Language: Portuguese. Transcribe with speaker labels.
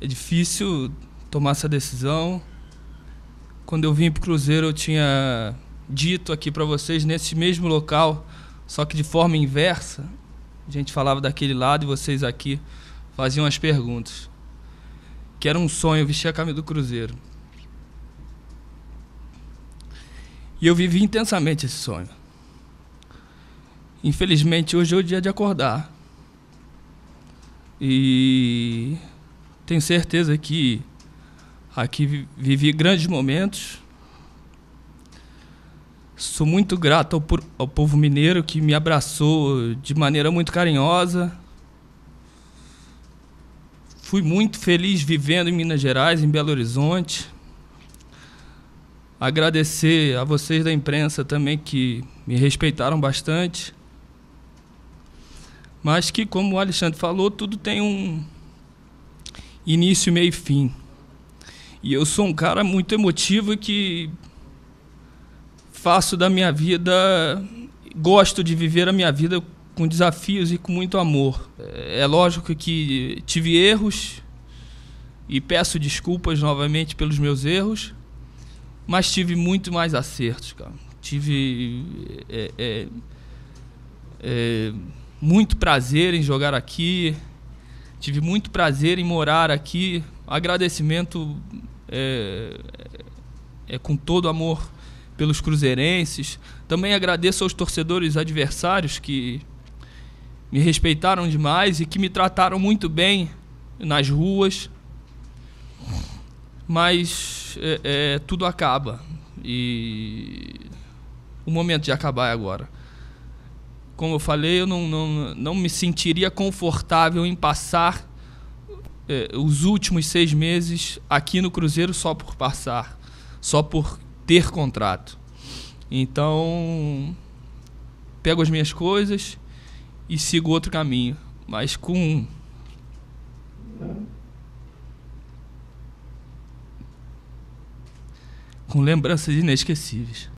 Speaker 1: é difícil tomar essa decisão. Quando eu vim para o Cruzeiro, eu tinha dito aqui para vocês, nesse mesmo local, só que de forma inversa, a gente falava daquele lado e vocês aqui faziam as perguntas. Que era um sonho vestir a camisa do Cruzeiro. E eu vivi intensamente esse sonho. Infelizmente, hoje é o dia de acordar. E tenho certeza que aqui vivi grandes momentos. Sou muito grato ao, ao povo mineiro que me abraçou de maneira muito carinhosa. Fui muito feliz vivendo em Minas Gerais, em Belo Horizonte. Agradecer a vocês da imprensa também que me respeitaram bastante. Mas que, como o Alexandre falou, tudo tem um, início, meio e fim. E eu sou um cara muito emotivo que faço da minha vida, gosto de viver a minha vida com desafios e com muito amor. É, é lógico que tive erros e peço desculpas novamente pelos meus erros, mas tive muito mais acertos, cara. Tive é, é, é, muito prazer em jogar aqui, Tive muito prazer em morar aqui. Agradecimento é, é, é, com todo amor pelos cruzeirenses. Também agradeço aos torcedores adversários que me respeitaram demais e que me trataram muito bem nas ruas. Mas é, é, tudo acaba. E o momento de acabar é agora como eu falei, eu não, não, não me sentiria confortável em passar eh, os últimos seis meses aqui no Cruzeiro só por passar, só por ter contrato. Então, pego as minhas coisas e sigo outro caminho, mas com. Com lembranças inesquecíveis.